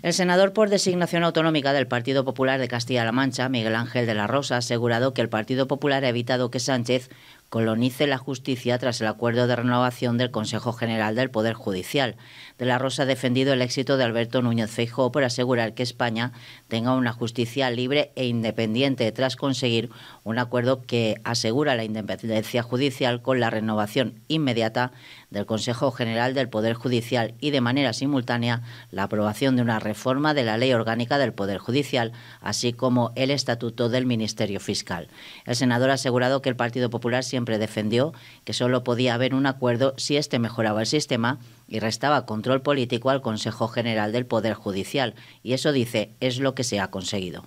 El senador por designación autonómica del Partido Popular de Castilla-La Mancha, Miguel Ángel de la Rosa, ha asegurado que el Partido Popular ha evitado que Sánchez colonice la justicia tras el acuerdo de renovación del Consejo General del Poder Judicial. De la Rosa ha defendido el éxito de Alberto Núñez Feijóo por asegurar que España tenga una justicia libre e independiente tras conseguir un acuerdo que asegura la independencia judicial con la renovación inmediata del Consejo General del Poder Judicial y de manera simultánea la aprobación de una reforma de la Ley Orgánica del Poder Judicial, así como el Estatuto del Ministerio Fiscal. El senador ha asegurado que el Partido Popular siempre siempre defendió que solo podía haber un acuerdo si éste mejoraba el sistema y restaba control político al Consejo General del Poder Judicial, y eso dice es lo que se ha conseguido.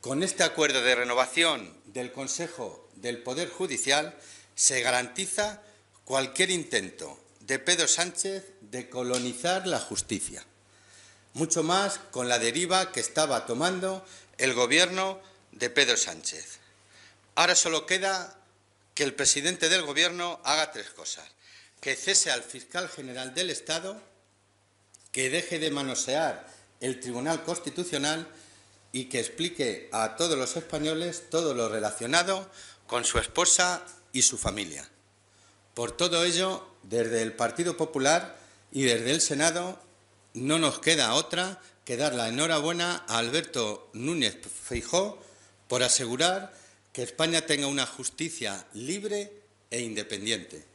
Con este acuerdo de renovación del Consejo del Poder Judicial se garantiza cualquier intento de Pedro Sánchez de colonizar la justicia, mucho más con la deriva que estaba tomando el gobierno de Pedro Sánchez. Ahora solo queda que el presidente del Gobierno haga tres cosas. Que cese al fiscal general del Estado, que deje de manosear el Tribunal Constitucional y que explique a todos los españoles todo lo relacionado con su esposa y su familia. Por todo ello, desde el Partido Popular y desde el Senado no nos queda otra que dar la enhorabuena a Alberto Núñez Feijó por asegurar que España tenga una justicia libre e independiente.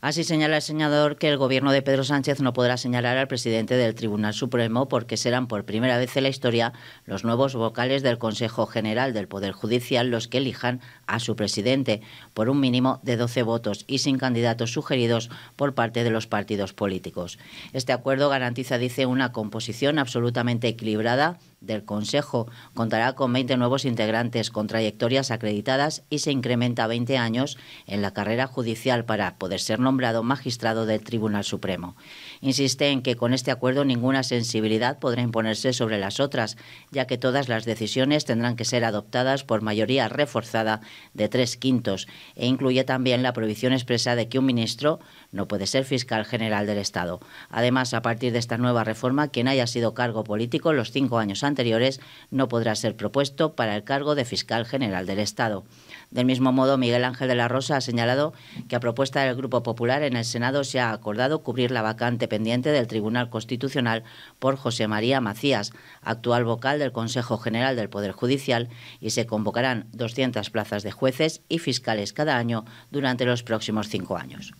Así señala el senador que el gobierno de Pedro Sánchez no podrá señalar al presidente del Tribunal Supremo porque serán por primera vez en la historia los nuevos vocales del Consejo General del Poder Judicial los que elijan a su presidente por un mínimo de 12 votos y sin candidatos sugeridos por parte de los partidos políticos. Este acuerdo garantiza, dice, una composición absolutamente equilibrada del Consejo contará con 20 nuevos integrantes con trayectorias acreditadas y se incrementa a 20 años en la carrera judicial para poder ser nombrado magistrado del Tribunal Supremo. Insiste en que con este acuerdo ninguna sensibilidad podrá imponerse sobre las otras, ya que todas las decisiones tendrán que ser adoptadas por mayoría reforzada de tres quintos e incluye también la prohibición expresa de que un ministro no puede ser fiscal general del Estado. Además, a partir de esta nueva reforma, quien haya sido cargo político los cinco años antes anteriores, no podrá ser propuesto para el cargo de fiscal general del Estado. Del mismo modo, Miguel Ángel de la Rosa ha señalado que a propuesta del Grupo Popular en el Senado se ha acordado cubrir la vacante pendiente del Tribunal Constitucional por José María Macías, actual vocal del Consejo General del Poder Judicial, y se convocarán 200 plazas de jueces y fiscales cada año durante los próximos cinco años.